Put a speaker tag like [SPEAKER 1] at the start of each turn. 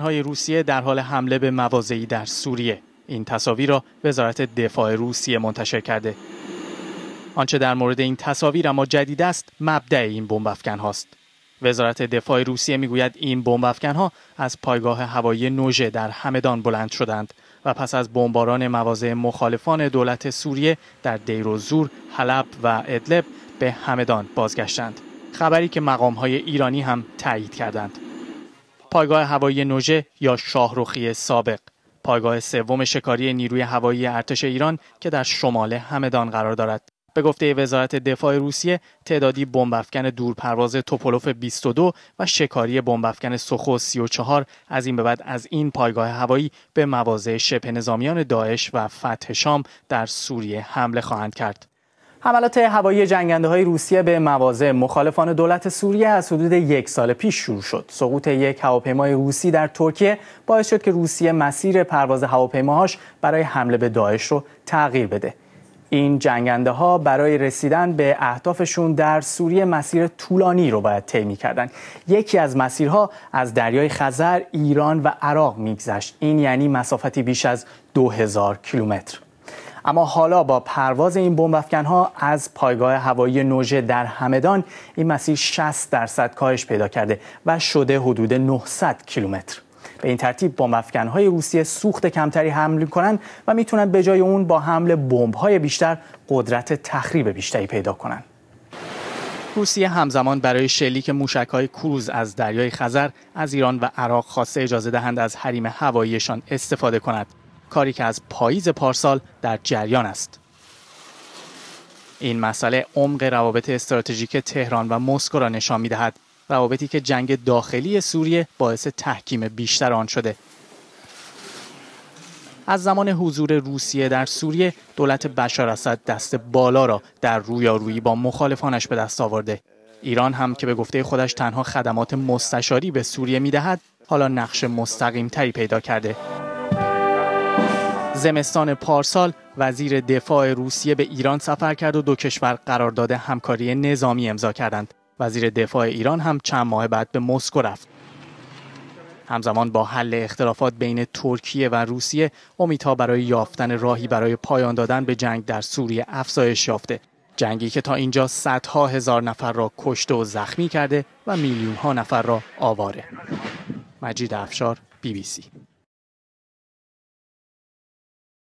[SPEAKER 1] های روسیه در حال حمله به مواضعی در سوریه این تصاویر را وزارت دفاع روسیه منتشر کرده آنچه در مورد این تصاویر اما جدید است مبدع این بمب هاست وزارت دفاع روسیه میگوید این بمب ها از پایگاه هوایی نوژه در همدان بلند شدند و پس از بمباران مواضع مخالفان دولت سوریه در دیروزور، حلب و ادلب به همدان بازگشتند. خبری که مقام های ایرانی هم تایید کردند. پایگاه هوایی نوژه یا شاهروخی سابق پایگاه سوم شکاری نیروی هوایی ارتش ایران که در شمال همدان قرار دارد به گفته وزارت دفاع روسیه تعدادی بمبافکن دورپرواز توپولوف 22 و شکاری بمبافکن سوخو 34 از این به بعد از این پایگاه هوایی به مواضع شبه نظامیان داعش و فتح شام در سوریه حمله خواهند کرد حملات هوایی جنگنده های روسیه به مواضع مخالفان دولت سوریه از حدود یک سال پیش شروع شد. سقوط یک هواپیمای روسی در ترکیه باعث شد که روسیه مسیر پرواز هواپیماهاش برای حمله به داعش رو تغییر بده. این جنگنده ها برای رسیدن به اهدافشون در سوریه مسیر طولانی رو باید طی کردن یکی از مسیرها از دریای خزر، ایران و عراق میگذشت این یعنی مسافتی بیش از 2000 کیلومتر اما حالا با پرواز این بمبافکن ها از پایگاه هوایی نوژه در همدان این مسیر 60 درصد کاهش پیدا کرده و شده حدود 900 کیلومتر به این ترتیب بمب های روسیه سوخت کمتری حمل کنند و میتونند به جای اون با حمل بمب های بیشتر قدرت تخریب بیشتری پیدا کنند روسیه همزمان برای شلیک موشک های کروز از دریای خزر از ایران و عراق خواسته اجازه دهند از حریم هواییشان استفاده کند کاری که از پاییز پارسال در جریان است این مسئله عمق روابط استراتژیک تهران و مسکو را نشان میدهد روابطی که جنگ داخلی سوریه باعث تحکیم بیشتر آن شده از زمان حضور روسیه در سوریه دولت بشار اسد دست بالا را در رویارویی با مخالفانش به دست آورده ایران هم که به گفته خودش تنها خدمات مستشاری به سوریه میدهد حالا نقش مستقیم تری پیدا کرده زمستان پارسال وزیر دفاع روسیه به ایران سفر کرد و دو کشور قرارداد همکاری نظامی امضا کردند. وزیر دفاع ایران هم چند ماه بعد به مسکو رفت. همزمان با حل اختلافات بین ترکیه و روسیه امیدها برای یافتن راهی برای پایان دادن به جنگ در سوریه افزایش یافته جنگی که تا اینجا صدها هزار نفر را کشته و زخمی کرده و میلیون ها نفر را آواره مجید افشار بی بی سی